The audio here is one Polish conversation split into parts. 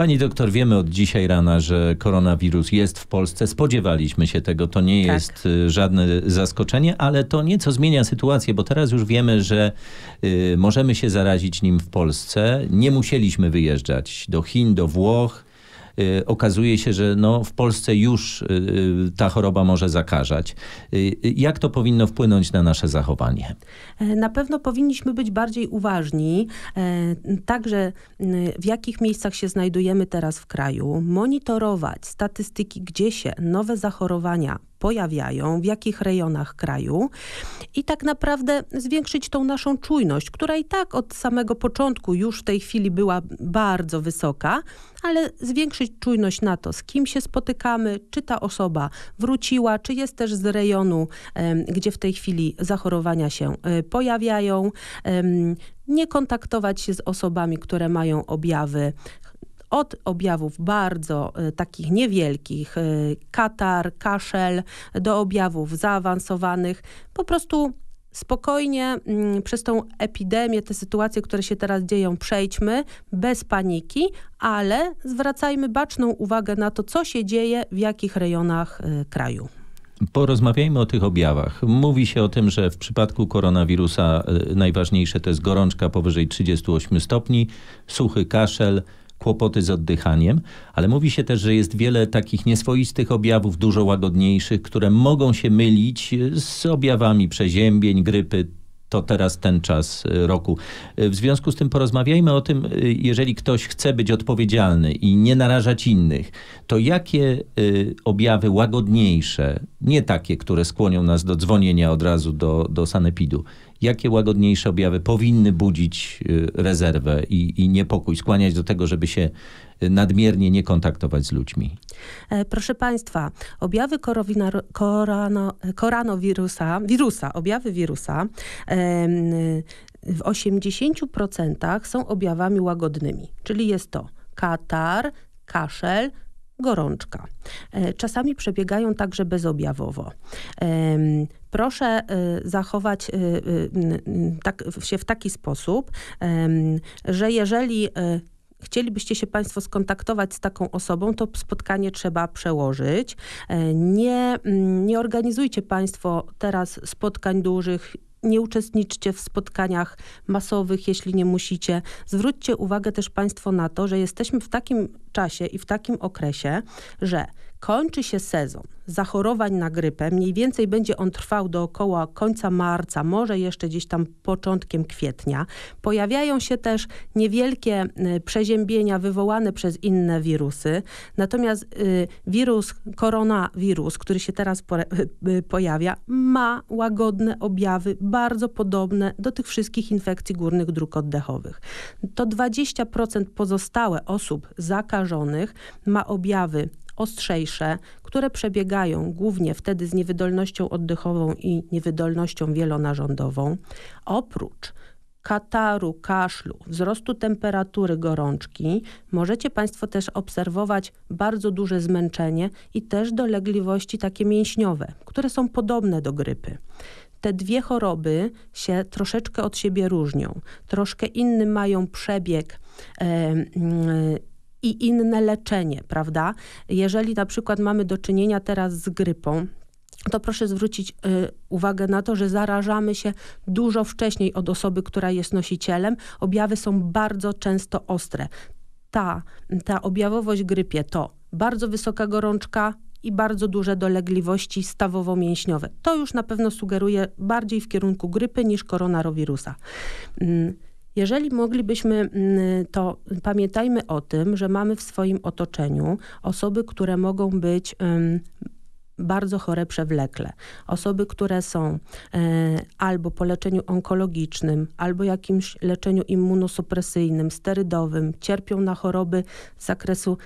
Pani doktor, wiemy od dzisiaj rana, że koronawirus jest w Polsce. Spodziewaliśmy się tego. To nie tak. jest y, żadne zaskoczenie, ale to nieco zmienia sytuację, bo teraz już wiemy, że y, możemy się zarazić nim w Polsce. Nie musieliśmy wyjeżdżać do Chin, do Włoch. Y, okazuje się, że no, w Polsce już y, y, ta choroba może zakażać. Jak to powinno wpłynąć na nasze zachowanie? E, na pewno powinniśmy być bardziej uważni, e, także w jakich miejscach się znajdujemy teraz w kraju, monitorować statystyki, gdzie się nowe zachorowania pojawiają, w jakich rejonach kraju i tak naprawdę zwiększyć tą naszą czujność, która i tak od samego początku już w tej chwili była bardzo wysoka, ale zwiększyć czujność na to, z kim się spotykamy, czy ta osoba wróciła, czy jest też z rejonu, gdzie w tej chwili zachorowania się e, pojawiają. Nie kontaktować się z osobami, które mają objawy od objawów bardzo e, takich niewielkich, e, katar, kaszel, do objawów zaawansowanych, po prostu spokojnie mm, przez tą epidemię, te sytuacje, które się teraz dzieją, przejdźmy bez paniki, ale zwracajmy baczną uwagę na to, co się dzieje w jakich rejonach e, kraju. Porozmawiajmy o tych objawach. Mówi się o tym, że w przypadku koronawirusa najważniejsze to jest gorączka powyżej 38 stopni, suchy kaszel, kłopoty z oddychaniem, ale mówi się też, że jest wiele takich nieswoistych objawów, dużo łagodniejszych, które mogą się mylić e, z objawami przeziębień, grypy, to teraz ten czas e, roku. E, w związku z tym porozmawiajmy o tym, jeżeli ktoś chce być odpowiedzialny i nie narażać innych, to jakie objawy łagodniejsze, nie takie, które skłonią nas do dzwonienia od razu do, do sanepidu, jakie łagodniejsze objawy powinny budzić y, rezerwę i, i niepokój, skłaniać do tego, żeby się y, nadmiernie nie kontaktować z ludźmi. E, proszę Państwa, objawy korano, koronawirusa, wirusa, objawy wirusa y, w 80% są objawami łagodnymi, czyli jest to katar, kaszel, gorączka. E, czasami przebiegają także bezobjawowo proszę y, zachować y, y, tak, się w taki sposób, że jeżeli chcielibyście się Państwo skontaktować z taką osobą, to spotkanie trzeba przełożyć. E, nie, mm, nie organizujcie Państwo teraz spotkań dużych. Nie uczestniczcie w spotkaniach masowych, jeśli nie musicie. Zwróćcie uwagę też Państwo na to, że jesteśmy w takim czasie i w takim okresie, że kończy się sezon zachorowań na grypę. Mniej więcej będzie on trwał do około końca marca, może jeszcze gdzieś tam początkiem kwietnia. Pojawiają się też niewielkie y, przeziębienia wywołane przez inne wirusy. Natomiast y, wirus, koronawirus, który się teraz y, pojawia, ma łagodne objawy, bardzo podobne do tych wszystkich infekcji górnych dróg oddechowych. To 20% pozostałe osób zakażonych ma objawy ostrzejsze, które przebiegają głównie wtedy z niewydolnością oddechową i niewydolnością wielonarządową. Oprócz kataru, kaszlu, wzrostu temperatury, gorączki, możecie Państwo też obserwować bardzo duże zmęczenie i też dolegliwości takie mięśniowe, które są podobne do grypy. Te dwie choroby się troszeczkę od siebie różnią, troszkę inny mają przebieg e, i inne leczenie, prawda? Jeżeli na przykład mamy do czynienia teraz z grypą, to proszę zwrócić y, uwagę na to, że zarażamy się dużo wcześniej od osoby, która jest nosicielem. Objawy są bardzo często ostre. Ta, ta objawowość grypie to bardzo wysoka gorączka, i bardzo duże dolegliwości stawowo-mięśniowe. To już na pewno sugeruje bardziej w kierunku grypy niż koronawirusa. Mm, jeżeli moglibyśmy, mm, to pamiętajmy o tym, że mamy w swoim otoczeniu osoby, które mogą być bardzo chore przewlekle. Osoby, które są e, albo po leczeniu onkologicznym, albo jakimś leczeniu immunosupresyjnym, sterydowym, cierpią na choroby z zakresu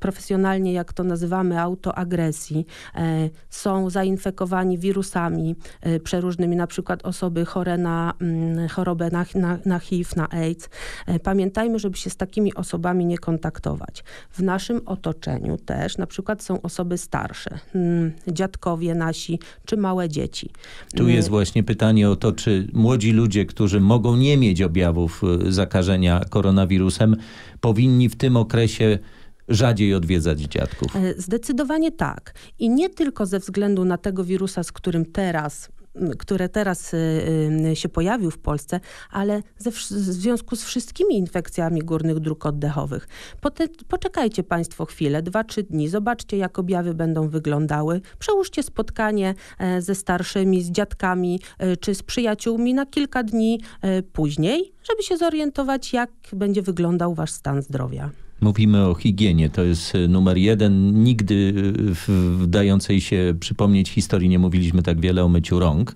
profesjonalnie, jak to nazywamy, autoagresji, e, są zainfekowani wirusami e, przeróżnymi, na przykład osoby chore na mm, chorobę na, na, na HIV, na AIDS. E, pamiętajmy, żeby się z takimi osobami nie kontaktować. W naszym otoczeniu też na przykład są osoby starsze, mm, dziadkowie nasi czy małe dzieci. Tu mm. jest właśnie pytanie o to, czy młodzi ludzie, którzy mogą nie mieć objawów zakażenia koronawirusem, powinni w tym okresie rzadziej odwiedzać dziadków? E, zdecydowanie tak. I nie tylko ze względu na tego wirusa, z którym teraz które teraz y, y, się pojawił w Polsce, ale ze, w związku z wszystkimi infekcjami górnych dróg oddechowych. Potem, poczekajcie Państwo chwilę, dwa, trzy dni, zobaczcie jak objawy będą wyglądały. Przełóżcie spotkanie e, ze starszymi, z dziadkami e, czy z przyjaciółmi na kilka dni później, żeby się zorientować jak będzie wyglądał Wasz stan zdrowia mówimy o higienie. To jest e, numer jeden. Nigdy w dającej się przypomnieć historii nie mówiliśmy tak wiele o myciu rąk.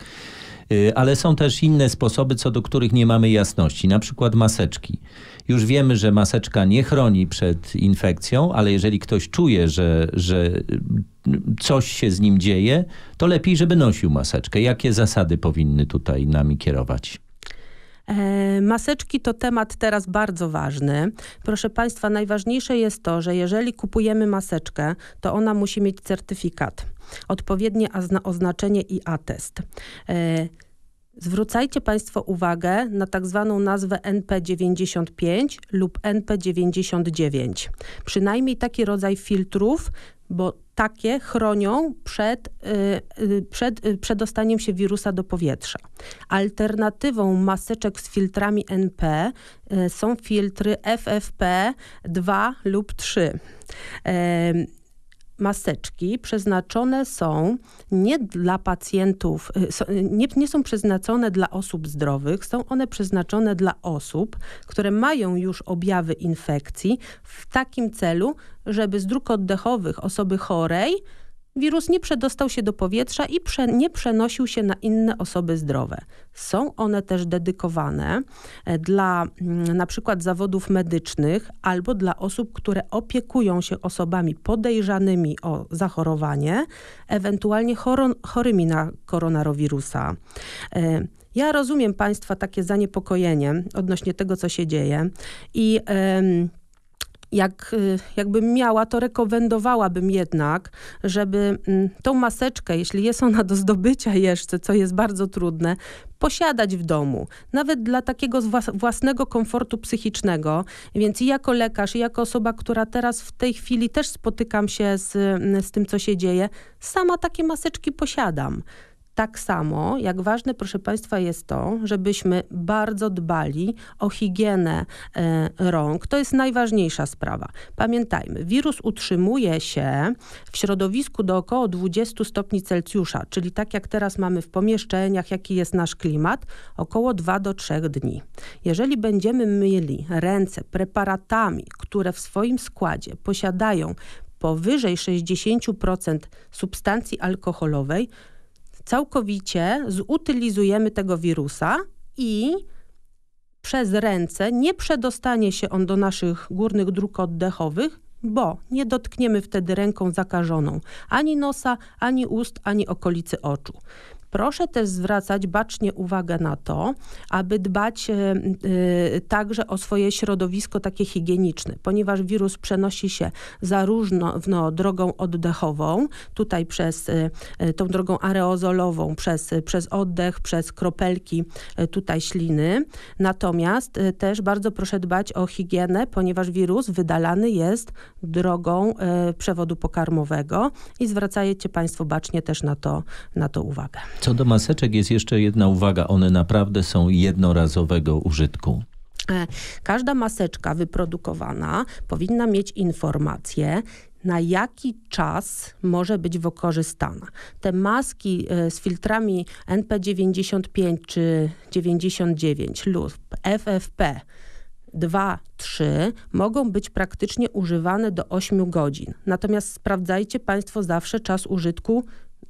E, ale są też inne sposoby, co do których nie mamy jasności, na przykład maseczki. Już wiemy, że maseczka nie chroni przed infekcją, ale jeżeli ktoś czuje, że, że e, coś się z nim dzieje, to lepiej, żeby nosił maseczkę. Jakie zasady powinny tutaj nami kierować? E, maseczki to temat teraz bardzo ważny. Proszę Państwa, najważniejsze jest to, że jeżeli kupujemy maseczkę, to ona musi mieć certyfikat, odpowiednie oznaczenie i atest. E, zwrócajcie Państwo uwagę na tak zwaną nazwę NP95 lub NP99. Przynajmniej taki rodzaj filtrów, bo takie chronią przed, y, y, przed y, przedostaniem się wirusa do powietrza. Alternatywą maseczek z filtrami NP są filtry FFP2 lub 3 maseczki przeznaczone są nie dla pacjentów, y, y, nie, nie, są przeznaczone dla osób zdrowych, są one przeznaczone dla osób, które mają już objawy infekcji w takim celu, żeby z dróg oddechowych osoby chorej Wirus nie przedostał się do powietrza i prze, nie przenosił się na inne osoby zdrowe. Są one też dedykowane e, dla mm, na przykład zawodów medycznych albo dla osób, które opiekują się osobami podejrzanymi o zachorowanie, ewentualnie chorymi na koronawirusa. E, ja rozumiem Państwa takie zaniepokojenie odnośnie tego, co się dzieje i jak, y, jakbym miała, to rekomendowałabym jednak, żeby mm, tą maseczkę, jeśli jest ona do zdobycia jeszcze, co jest bardzo trudne, posiadać w domu. Nawet dla takiego własnego komfortu psychicznego. Więc i jako lekarz, i jako osoba, która teraz w tej chwili też spotykam się z, mm, z tym, co się dzieje, sama takie maseczki posiadam tak samo, jak ważne, proszę Państwa, jest to, żebyśmy bardzo dbali o higienę e, rąk. To jest najważniejsza sprawa. Pamiętajmy, wirus utrzymuje się w środowisku do około 20 stopni Celsjusza, czyli tak jak teraz mamy w pomieszczeniach, jaki jest nasz klimat, około 2 do 3 dni. Jeżeli będziemy myli ręce preparatami, które w swoim składzie posiadają powyżej 60% substancji alkoholowej, całkowicie zutylizujemy tego wirusa i przez ręce nie przedostanie się on do naszych górnych dróg oddechowych, bo nie dotkniemy wtedy ręką zakażoną ani nosa, ani ust, ani okolicy oczu. Proszę też zwracać bacznie uwagę na to, aby dbać e, e, także o swoje środowisko takie higieniczne, ponieważ wirus przenosi się zarówno no, drogą oddechową, tutaj przez e, tą drogą aerozolową, przez, przez oddech, przez kropelki tutaj śliny. Natomiast też bardzo proszę dbać o higienę, ponieważ wirus wydalany jest drogą e, przewodu pokarmowego i zwracajcie Państwo bacznie też na to, na to uwagę. Co do maseczek jest jeszcze jedna uwaga. One naprawdę są jednorazowego użytku. E, każda maseczka wyprodukowana powinna mieć informację, na jaki czas może być wykorzystana. Te maski e, z filtrami NP95 czy 99 lub FFP 2, 3 mogą być praktycznie używane do 8 godzin. Natomiast sprawdzajcie Państwo zawsze czas użytku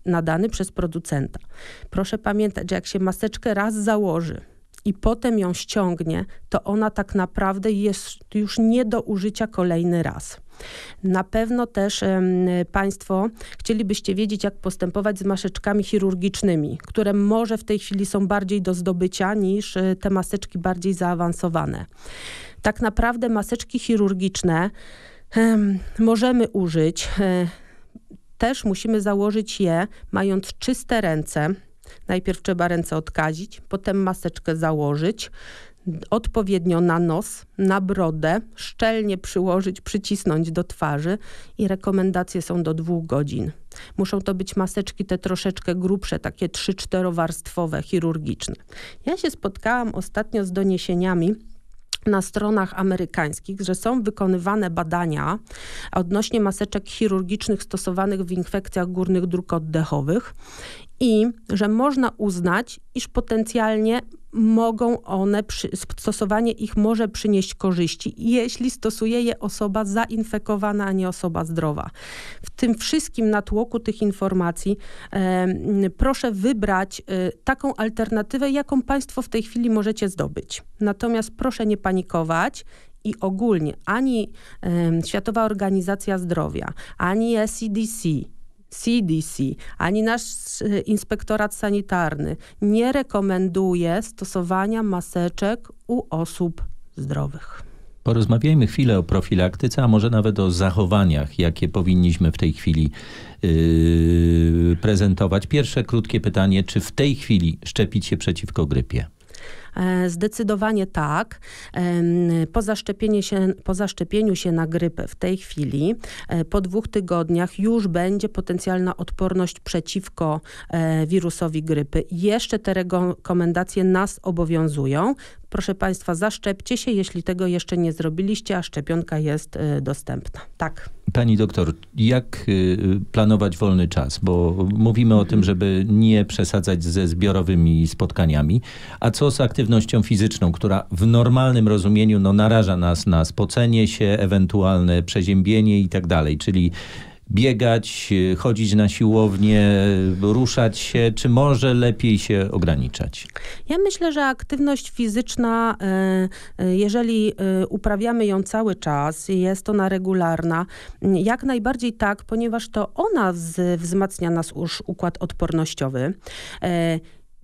nadany przez producenta. Proszę pamiętać, że jak się maseczkę raz założy, i potem ją ściągnie, to ona tak naprawdę jest już nie do użycia kolejny raz. Na pewno też Państwo chcielibyście wiedzieć, jak postępować z maseczkami chirurgicznymi, które może w tej chwili są bardziej do zdobycia niż e, te maseczki bardziej zaawansowane. Tak naprawdę maseczki chirurgiczne możemy użyć. E, też musimy założyć je, mając czyste ręce. Najpierw trzeba ręce odkazić, potem maseczkę założyć, odpowiednio na nos, na brodę, szczelnie przyłożyć, przycisnąć do twarzy i rekomendacje są do dwóch godzin. Muszą to być maseczki te troszeczkę grubsze, takie 3-4 warstwowe, chirurgiczne. Ja się spotkałam ostatnio z doniesieniami, na stronach amerykańskich, że są wykonywane badania odnośnie maseczek chirurgicznych stosowanych w infekcjach górnych dróg oddechowych i że można uznać, iż potencjalnie mogą one, stosowanie ich może przynieść korzyści, jeśli stosuje je osoba zainfekowana, a nie osoba zdrowa. W tym wszystkim natłoku tych informacji e, proszę wybrać e, taką alternatywę, jaką Państwo w tej chwili możecie zdobyć. Natomiast proszę nie panikować i ogólnie ani Światowa Organizacja Zdrowia, ani SEDC, CDC, ani nasz e, inspektorat sanitarny nie rekomenduje stosowania maseczek u osób zdrowych. Porozmawiajmy chwilę o profilaktyce, a może nawet o zachowaniach, jakie powinniśmy w tej chwili yy, prezentować. Pierwsze krótkie pytanie, czy w tej chwili szczepić się przeciwko grypie? E, zdecydowanie tak. Po, zaszczepieniu się, po zaszczepieniu się na grypę w tej chwili, e, po dwóch tygodniach już będzie potencjalna odporność przeciwko e, wirusowi grypy. Jeszcze te rekomendacje nas obowiązują. Proszę Państwa, zaszczepcie się, jeśli tego jeszcze nie zrobiliście, a szczepionka jest dostępna. Tak. Pani doktor, jak planować wolny czas? Bo mówimy o tym, żeby nie przesadzać ze zbiorowymi spotkaniami. A co z aktywnością? aktywnością fizyczną, która w normalnym rozumieniu no, naraża nas na spocenie się, ewentualne przeziębienie i tak dalej, czyli biegać, chodzić na siłownię, ruszać się, czy może lepiej się ograniczać? Ja myślę, że aktywność fizyczna, e, e, jeżeli e, uprawiamy ją cały czas, jest ona regularna, jak najbardziej tak, ponieważ to ona wzmacnia nasz układ odpornościowy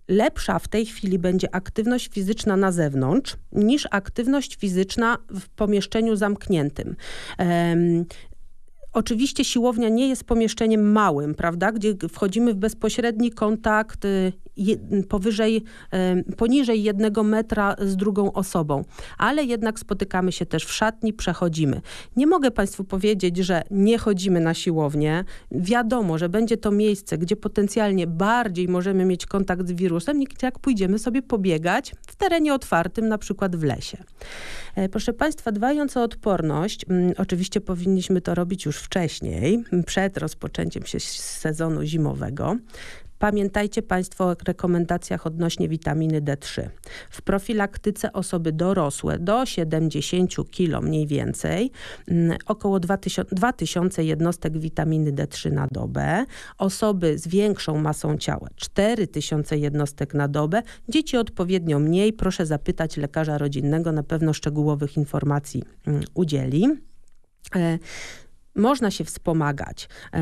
lepsza w tej chwili będzie aktywność fizyczna na zewnątrz niż aktywność fizyczna w pomieszczeniu zamkniętym. Um, Oczywiście siłownia nie jest pomieszczeniem małym, prawda, gdzie wchodzimy w bezpośredni kontakt y, powyżej, poniżej jednego metra z drugą osobą, ale jednak spotykamy się też w szatni, przechodzimy. Nie mogę Państwu powiedzieć, że nie chodzimy na siłownię. Wiadomo, że będzie to miejsce, gdzie potencjalnie bardziej możemy mieć kontakt z wirusem, niż jak pójdziemy sobie pobiegać w terenie otwartym, na przykład w lesie. E, proszę Państwa, dbając o odporność, oczywiście powinniśmy to robić już wcześniej, przed rozpoczęciem się sezonu zimowego Pamiętajcie Państwo o rekomendacjach odnośnie witaminy D3. W profilaktyce osoby dorosłe do 70 kg mniej więcej, mm, około 2000, 2000 jednostek witaminy D3 na dobę, osoby z większą masą ciała 4000 jednostek na dobę, dzieci odpowiednio mniej. Proszę zapytać lekarza rodzinnego, na pewno szczegółowych informacji mm, udzieli e, można się wspomagać. E,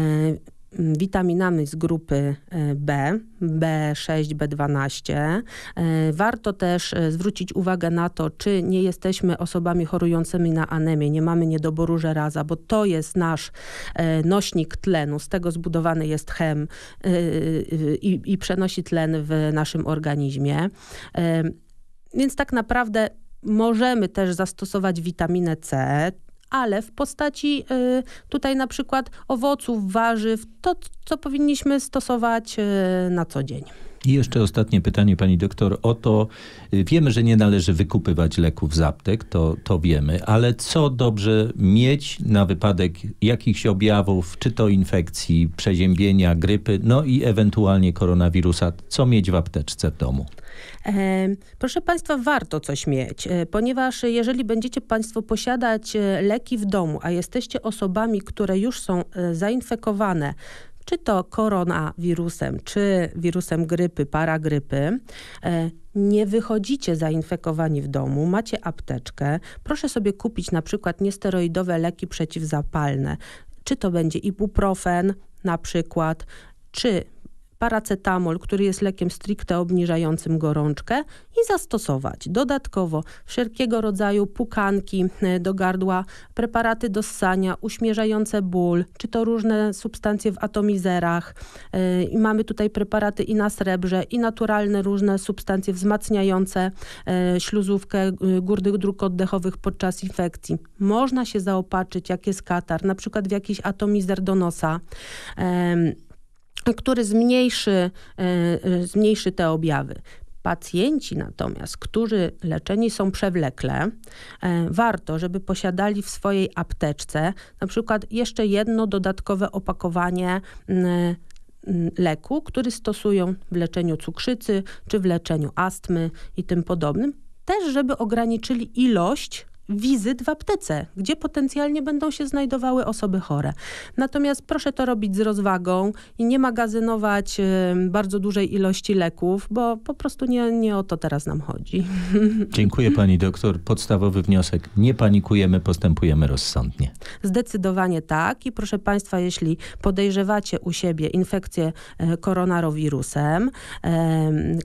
Mm, witaminami z grupy e, B, B6, B12. E, warto też e, zwrócić uwagę na to, czy nie jesteśmy osobami chorującymi na anemię, nie mamy niedoboru żelaza, bo to jest nasz nośnik tlenu, z tego zbudowany jest chem i, i przenosi tlen w naszym organizmie. Więc tak naprawdę możemy też zastosować witaminę C, ale w postaci y, tutaj na przykład owoców, warzyw, to co powinniśmy stosować y, na co dzień. I jeszcze ostatnie pytanie, pani doktor, o to, y, wiemy, że nie należy wykupywać leków z aptek, to, to wiemy, ale co dobrze mieć na wypadek jakichś objawów, czy to infekcji, przeziębienia, grypy, no i ewentualnie koronawirusa, co mieć w apteczce w domu? E, proszę Państwa, warto coś mieć, e, ponieważ jeżeli będziecie Państwo posiadać e, leki w domu, a jesteście osobami, które już są zainfekowane czy to koronawirusem, czy wirusem grypy, paragrypy, e, nie wychodzicie zainfekowani w domu, macie apteczkę, proszę sobie kupić na przykład niesteroidowe leki przeciwzapalne, czy to będzie ibuprofen na przykład, czy paracetamol, który jest lekiem stricte obniżającym gorączkę i zastosować dodatkowo wszelkiego rodzaju pukanki e, do gardła, preparaty do ssania, uśmierzające ból, czy to różne substancje w atomizerach. E, mamy tutaj preparaty i na srebrze, i naturalne różne substancje wzmacniające e, śluzówkę górnych dróg oddechowych podczas infekcji. Można się zaopatrzyć, jak jest katar, na przykład w jakiś atomizer do nosa który zmniejszy, e, e, zmniejszy te objawy. Pacjenci natomiast, którzy leczeni są przewlekle, e, warto, żeby posiadali w swojej apteczce na przykład jeszcze jedno dodatkowe opakowanie leku, który stosują w leczeniu cukrzycy czy w leczeniu astmy i tym podobnym. Też, żeby ograniczyli ilość wizyt w aptece, gdzie potencjalnie będą się znajdowały osoby chore. Natomiast proszę to robić z rozwagą i nie magazynować bardzo dużej ilości leków, bo po prostu nie, nie o to teraz nam chodzi. Dziękuję pani doktor. Podstawowy wniosek. Nie panikujemy, postępujemy rozsądnie. Zdecydowanie tak i proszę państwa, jeśli podejrzewacie u siebie infekcję e, koronawirusem,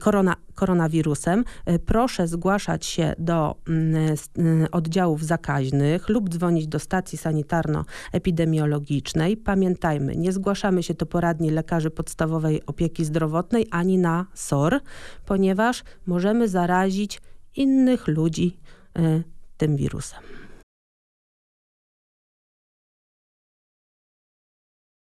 korona koronawirusem, e, proszę zgłaszać się do mm, y, oddziałów zakaźnych lub dzwonić do stacji sanitarno-epidemiologicznej. Pamiętajmy, nie zgłaszamy się do poradni lekarzy podstawowej opieki zdrowotnej ani na SOR, ponieważ możemy zarazić innych ludzi y, tym wirusem.